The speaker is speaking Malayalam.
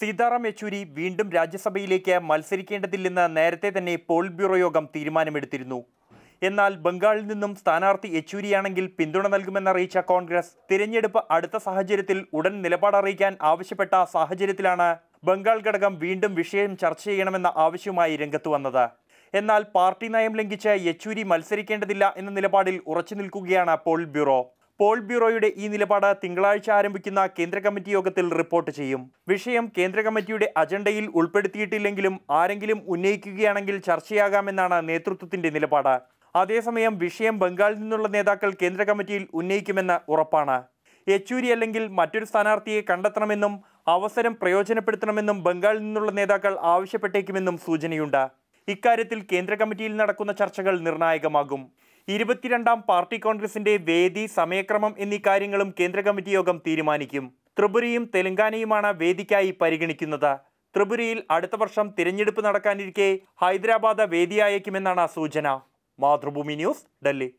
സീതാറാം യെച്ചൂരി വീണ്ടും രാജ്യസഭയിലേക്ക് മത്സരിക്കേണ്ടതില്ലെന്ന് നേരത്തെ തന്നെ പോൾ ബ്യൂറോ യോഗം തീരുമാനമെടുത്തിരുന്നു എന്നാൽ ബംഗാളിൽ നിന്നും സ്ഥാനാർത്ഥി യെച്ചൂരിയാണെങ്കിൽ പിന്തുണ നൽകുമെന്നറിയിച്ച കോൺഗ്രസ് തിരഞ്ഞെടുപ്പ് അടുത്ത സാഹചര്യത്തിൽ ഉടൻ നിലപാടറിയിക്കാൻ ആവശ്യപ്പെട്ട സാഹചര്യത്തിലാണ് ബംഗാൾ ഘടകം വീണ്ടും വിഷയം ചർച്ച ചെയ്യണമെന്ന ആവശ്യവുമായി രംഗത്ത് വന്നത് എന്നാൽ പാർട്ടി നയം ലംഘിച്ച് യെച്ചൂരി മത്സരിക്കേണ്ടതില്ല എന്ന നിലപാടിൽ ഉറച്ചു നിൽക്കുകയാണ് പോൾ ബ്യൂറോ പോൾ ബ്യൂറോയുടെ ഈ നിലപാട് തിങ്കളാഴ്ച ആരംഭിക്കുന്ന കേന്ദ്ര കമ്മിറ്റി യോഗത്തിൽ റിപ്പോർട്ട് ചെയ്യും വിഷയം കേന്ദ്ര കമ്മിറ്റിയുടെ അജണ്ടയിൽ ഉൾപ്പെടുത്തിയിട്ടില്ലെങ്കിലും ആരെങ്കിലും ഉന്നയിക്കുകയാണെങ്കിൽ ചർച്ചയാകാമെന്നാണ് നേതൃത്വത്തിന്റെ നിലപാട് അതേസമയം വിഷയം ബംഗാളിൽ നിന്നുള്ള നേതാക്കൾ കേന്ദ്ര കമ്മിറ്റിയിൽ ഉന്നയിക്കുമെന്ന് ഉറപ്പാണ് യെച്ചൂരി അല്ലെങ്കിൽ മറ്റൊരു സ്ഥാനാർത്ഥിയെ കണ്ടെത്തണമെന്നും അവസരം പ്രയോജനപ്പെടുത്തണമെന്നും ബംഗാളിൽ നിന്നുള്ള നേതാക്കൾ ആവശ്യപ്പെട്ടേക്കുമെന്നും സൂചനയുണ്ട് ഇക്കാര്യത്തിൽ കേന്ദ്ര കമ്മിറ്റിയിൽ നടക്കുന്ന ചർച്ചകൾ നിർണായകമാകും ഇരുപത്തിരണ്ടാം പാർട്ടി കോൺഗ്രസിന്റെ വേദി സമയക്രമം എന്നീ കാര്യങ്ങളും കേന്ദ്ര കമ്മിറ്റി യോഗം തീരുമാനിക്കും ത്രിപുരയും തെലങ്കാനയുമാണ് വേദിക്കായി പരിഗണിക്കുന്നത് ത്രിപുരയിൽ അടുത്ത വർഷം തിരഞ്ഞെടുപ്പ് നടക്കാനിരിക്കെ ഹൈദരാബാദ് വേദിയായേക്കുമെന്നാണ് സൂചന മാതൃഭൂമി ന്യൂസ് ഡൽഹി